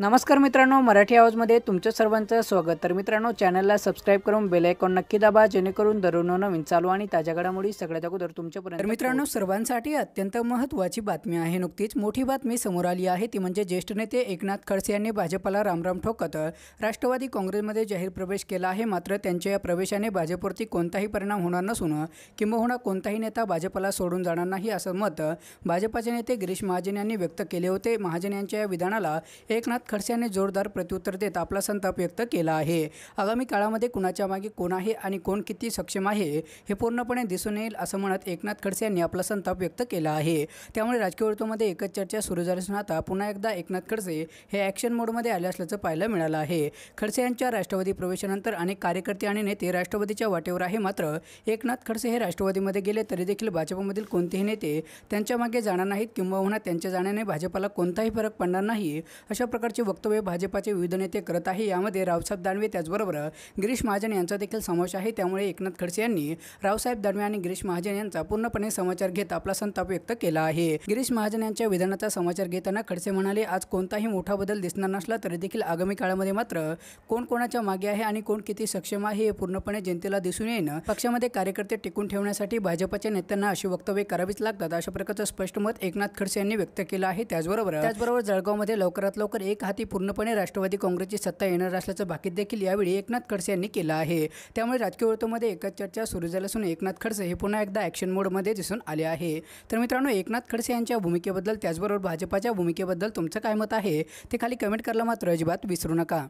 नमस्कार मित्रांनो मराठी आवाजमध्ये तुमचं सर्वांचं स्वागत तर मित्रांनो चॅनलला सबस्क्राईब करून बेल आयकॉन नक्की दाबा जेणेकरून दररोज नवीन चालू आणि ताज्या घडामोडी सगळ्यात अगोदर तुमच्यापर्यंत तर मित्रांनो सर्वांसाठी अत्यंत महत्त्वाची बातमी आहे नुकतीच मोठी बातमी समोर आली आहे ती म्हणजे ज्येष्ठ नेते एकनाथ खडसे यांनी भाजपला रामराम ठोकत राष्ट्रवादी काँग्रेसमध्ये जाहीर प्रवेश केला आहे मात्र त्यांच्या या प्रवेशाने भाजपवरती कोणताही परिणाम होणार नसून किंबहुना कोणताही नेता भाजपला सोडून जाणार नाही असं मत भाजपाचे नेते गिरीश महाजन यांनी व्यक्त केले होते महाजन यांच्या या विधानाला एकनाथ खडसेने जोरदार प्रत्युत्तर देत आपला संताप व्यक्त केला आहे आगामी काळामध्ये कुणाच्या मागे कोण आहे आणि कोण किती सक्षम आहे हे पूर्णपणे दिसून येईल असं म्हणत एकनाथ खडसे यांनी आपला संताप व्यक्त केला आहे त्यामुळे राजकीय वर्तुळमध्ये एकच चर्चा सुरू झाली असून आता पुन्हा एकदा एकनाथ खडसे हे ॲक्शन मोडमध्ये आले असल्याचं पाहायला मिळालं आहे खडसे यांच्या राष्ट्रवादी प्रवेशानंतर अनेक कार्यकर्ते आणि नेते राष्ट्रवादीच्या वाटेवर आहे मात्र एकनाथ खडसे हे राष्ट्रवादीमध्ये गेले तरी देखील भाजपमधील कोणतेही नेते त्यांच्या मागे जाणार नाहीत किंवा त्यांच्या जाण्याने भाजपाला कोणताही फरक पडणार नाही अशा प्रकारचे वक्तव्य भाजपाचे विविध नेते करत आहे यामध्ये रावसाहेब दानवे त्याचबरोबर गिरीश महाजन यांचा देखील समावेश आहे त्यामुळे एकनाथ खडसे यांनी रावसाहेब दानवे आणि गिरीश महाजन यांचा पूर्णपणे समाचार घेत आपला संताप व्यक्त केला आहे गिरीश महाजन यांच्या विधानाचा समाचार घेताना खडसे म्हणाले आज कोणताही मोठा बदल दिसणार नसला तरी देखील आगामी काळामध्ये मात्र कोण कोणाच्या मागे आहे आणि कोण किती सक्षम आहे हे पूर्णपणे जनतेला दिसून येणं पक्षामध्ये कार्यकर्ते टिकून ठेवण्यासाठी भाजपाच्या नेत्यांना अशी वक्तव्य करावीच लागतात अशा प्रकारचं स्पष्ट मत एकनाथ खडसे यांनी व्यक्त केलं आहे त्याचबरोबर त्याचबरोबर जळगावमध्ये लवकरात लवकर एक हाती पूर्णपणे राष्ट्रवादी काँग्रेसची सत्ता येणार असल्याचं भाकीत देखील यावेळी एकनाथ खडसे यांनी केलं आहे त्यामुळे राजकीय वर्तूमध्ये एकच चर्चा सुरू झाली असून एकनाथ खडसे हे पुन्हा एकदा ॲक्शन मोडमध्ये दिसून आले आहे तर मित्रांनो एकनाथ खडसे यांच्या भूमिकेबद्दल त्याचबरोबर भाजपाच्या भूमिकेबद्दल तुमचं काय मत आहे ते खाली कमेंट करायला मात्र अजिबात विसरू नका